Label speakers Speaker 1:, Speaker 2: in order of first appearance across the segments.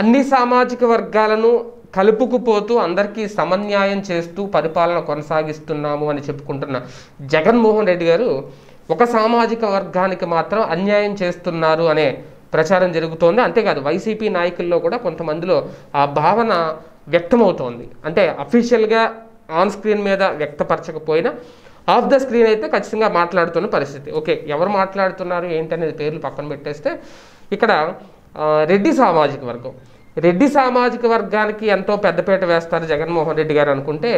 Speaker 1: అన్ని సామాజిక వర్గాలను కలుపుకుపోతూ అందరికీ సమన్యాయం చేస్తూ పరిపాలన కొనసాగిస్తున్నాము అని చెప్పుకుంటున్న జగన్మోహన్ రెడ్డి గారు ఒక సామాజిక వర్గానికి మాత్రం అన్యాయం చేస్తున్నారు అనే ప్రచారం జరుగుతోంది అంతేకాదు వైసీపీ నాయకుల్లో కూడా కొంతమందిలో ఆ భావన వ్యక్తమవుతోంది అంటే అఫీషియల్గా ఆన్ స్క్రీన్ మీద వ్యక్తపరచకపోయినా ఆఫ్ ద స్క్రీన్ అయితే ఖచ్చితంగా మాట్లాడుతున్న పరిస్థితి ఓకే ఎవరు మాట్లాడుతున్నారు ఏంటనేది పేర్లు పక్కన పెట్టేస్తే ఇక్కడ రెడ్డి సామాజిక వర్గం రెడ్డి సామాజిక వర్గానికి ఎంతో పెద్దపీట వేస్తారు జగన్మోహన్ రెడ్డి గారు అనుకుంటే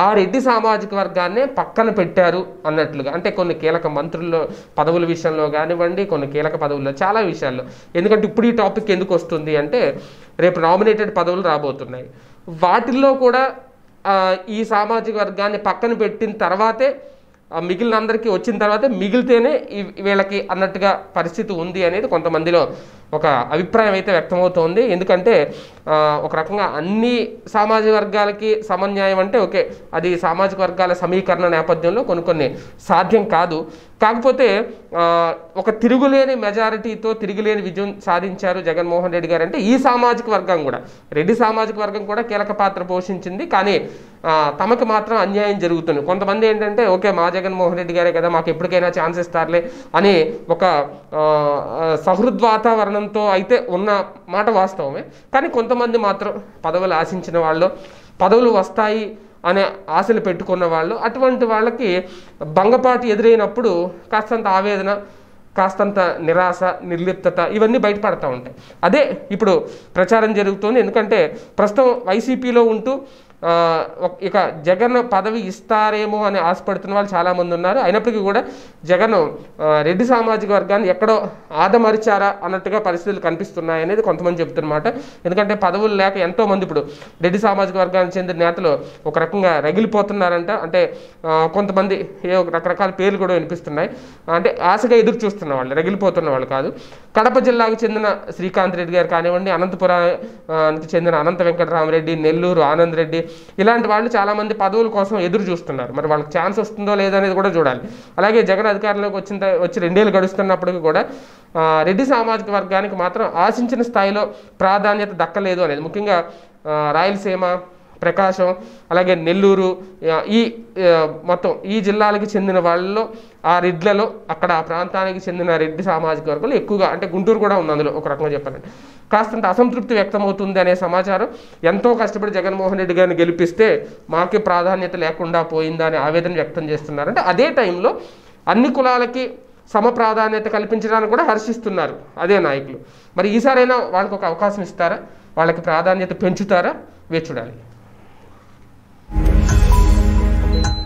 Speaker 1: ఆ రెడ్డి సామాజిక వర్గాన్నే పక్కన పెట్టారు అన్నట్లుగా అంటే కొన్ని కీలక మంత్రుల్లో పదవుల విషయంలో కానివ్వండి కొన్ని కీలక పదవుల్లో చాలా విషయాల్లో ఎందుకంటే ఇప్పుడు ఈ టాపిక్ ఎందుకు వస్తుంది అంటే రేపు నామినేటెడ్ పదవులు రాబోతున్నాయి వాటిల్లో కూడా ఈ సామాజిక వర్గాన్ని పక్కన పెట్టిన తర్వాతే మిగిలిన అందరికీ వచ్చిన తర్వాత మిగిలితేనే వీళ్ళకి అన్నట్టుగా పరిస్థితి ఉంది అనేది కొంతమందిలో ఒక అభిప్రాయం అయితే వ్యక్తమవుతోంది ఎందుకంటే ఒక రకంగా అన్ని సామాజిక వర్గాలకి సమన్యాయం అంటే ఓకే అది సామాజిక వర్గాల సమీకరణ నేపథ్యంలో కొన్ని కొన్ని సాధ్యం కాదు కాకపోతే ఒక తిరుగులేని మెజారిటీతో తిరుగులేని విజయం సాధించారు జగన్మోహన్ రెడ్డి గారు అంటే ఈ సామాజిక వర్గం కూడా రెడ్డి సామాజిక వర్గం కూడా కీలక పాత్ర పోషించింది కానీ తమకు మాత్రం అన్యాయం జరుగుతుంది కొంతమంది ఏంటంటే ఓకే మా జగన్మోహన్ రెడ్డి గారే కదా మాకు ఎప్పటికైనా ఛాన్స్ ఇస్తారులే అని ఒక సహృద్ వాతావరణంతో అయితే ఉన్న మాట వాస్తవమే కానీ కొంతమంది మాత్రం పదవులు ఆశించిన వాళ్ళు పదవులు వస్తాయి అనే ఆశలు పెట్టుకున్న వాళ్ళు అటువంటి వాళ్ళకి భంగపాటు ఎదురైనప్పుడు కాస్తంత ఆవేదన కాస్తంత నిరాశ నిర్లిప్తత ఇవన్నీ బయటపడతా ఉంటాయి అదే ఇప్పుడు ప్రచారం జరుగుతుంది ఎందుకంటే ప్రస్తుతం వైసీపీలో ఉంటూ ఇక జగన్ పదవి ఇస్తారేమో అని ఆశపడుతున్న వాళ్ళు చాలామంది ఉన్నారు అయినప్పటికీ కూడా జగన్ రెడ్డి సామాజిక వర్గాన్ని ఎక్కడో ఆదమరిచారా అన్నట్టుగా పరిస్థితులు కనిపిస్తున్నాయి అనేది కొంతమంది చెబుతున్నమాట ఎందుకంటే పదవులు లేక ఎంతోమంది ఇప్పుడు రెడ్డి సామాజిక వర్గానికి చెందిన నేతలు ఒక రకంగా రగిలిపోతున్నారంట అంటే కొంతమంది ఏ రకరకాల పేర్లు కూడా వినిపిస్తున్నాయి అంటే ఆశగా ఎదురు చూస్తున్న వాళ్ళు రగిలిపోతున్న వాళ్ళు కాదు కడప జిల్లాకు చెందిన శ్రీకాంత్ రెడ్డి గారు కానివ్వండి అనంతపురానికి చెందిన అనంత వెంకటరామరెడ్డి నెల్లూరు ఆనంద్ రెడ్డి ఇలాంటి వాళ్ళు చాలామంది పదవుల కోసం ఎదురు చూస్తున్నారు మరి వాళ్ళకి ఛాన్స్ వస్తుందో లేదనేది కూడా చూడాలి అలాగే జగన్ అధికారంలోకి వచ్చిన వచ్చి రెండేళ్ళు గడుస్తున్నప్పటికీ కూడా రెడ్డి సామాజిక వర్గానికి మాత్రం ఆశించిన స్థాయిలో ప్రాధాన్యత దక్కలేదు అనేది ముఖ్యంగా రాయలసీమ ప్రకాశం అలాగే నెల్లూరు ఈ మొత్తం ఈ జిల్లాలకు చెందిన వాళ్ళలో ఆ రెడ్లలో అక్కడ ఆ ప్రాంతానికి చెందిన రెడ్డి సామాజిక వర్గంలో ఎక్కువగా అంటే గుంటూరు కూడా ఉంది అందులో ఒక రకంగా చెప్పాలంటే కాస్తంత అసంతృప్తి వ్యక్తమవుతుంది అనే సమాచారం ఎంతో కష్టపడి జగన్మోహన్ రెడ్డి గారిని గెలిపిస్తే మాకే ప్రాధాన్యత లేకుండా పోయిందా అని ఆవేదన వ్యక్తం చేస్తున్నారంటే అదే టైంలో అన్ని కులాలకి సమ ప్రాధాన్యత కల్పించడానికి కూడా హర్షిస్తున్నారు అదే నాయకులు మరి ఈసారైనా వాళ్ళకి ఒక అవకాశం ఇస్తారా వాళ్ళకి ప్రాధాన్యత పెంచుతారా వేచూడాలి